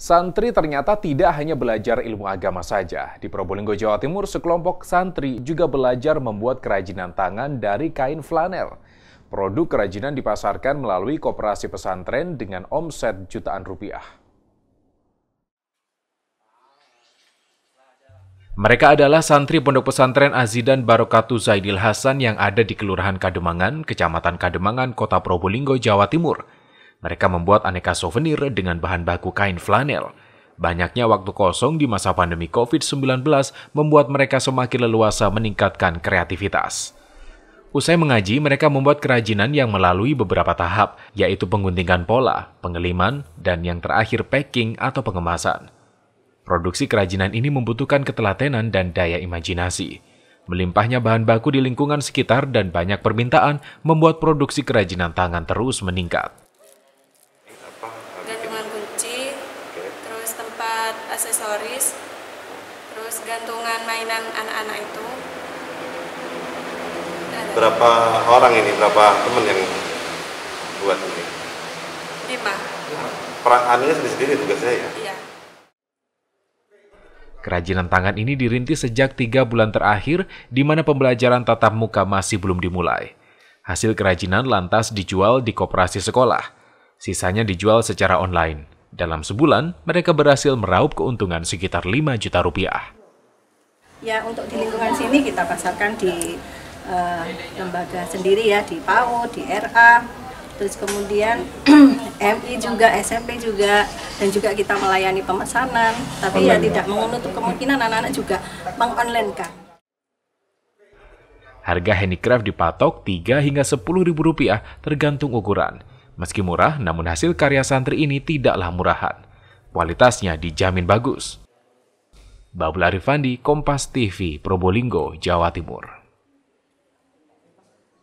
Santri ternyata tidak hanya belajar ilmu agama saja. Di Probolinggo, Jawa Timur, sekelompok santri juga belajar membuat kerajinan tangan dari kain flanel. Produk kerajinan dipasarkan melalui kooperasi pesantren dengan omset jutaan rupiah. Mereka adalah santri pondok pesantren Azidan Barokatu Zaidil Hasan yang ada di Kelurahan Kademangan, Kecamatan Kademangan, Kota Probolinggo, Jawa Timur. Mereka membuat aneka souvenir dengan bahan baku kain flanel. Banyaknya waktu kosong di masa pandemi COVID-19 membuat mereka semakin leluasa meningkatkan kreativitas. Usai mengaji, mereka membuat kerajinan yang melalui beberapa tahap, yaitu pengguntingan pola, pengeliman, dan yang terakhir packing atau pengemasan. Produksi kerajinan ini membutuhkan ketelatenan dan daya imajinasi. Melimpahnya bahan baku di lingkungan sekitar dan banyak permintaan membuat produksi kerajinan tangan terus meningkat. terus tempat aksesoris, terus gantungan mainan anak-anak itu. Berapa orang ini? Berapa teman yang buat ini? Lima. Perakannya sendiri-sendiri tugasnya ya? Iya. Kerajinan tangan ini dirintis sejak tiga bulan terakhir, di mana pembelajaran tatap muka masih belum dimulai. Hasil kerajinan lantas dijual di koperasi sekolah. Sisanya dijual secara online. Dalam sebulan, mereka berhasil meraup keuntungan sekitar 5 juta rupiah. Ya, untuk di lingkungan sini kita pasarkan di uh, lembaga sendiri ya, di PAO, di RA, terus kemudian MI juga, SMP juga, dan juga kita melayani pemesanan, tapi ya Online. ya tidak mengunutup kemungkinan anak-anak juga mengonlinekan. Harga handicraft dipatok 3 hingga 10 ribu rupiah tergantung ukuran. Meski murah, namun hasil karya santri ini tidaklah murahan. Kualitasnya dijamin bagus. Babul Arifandi, Kompas TV, Probolinggo, Jawa Timur.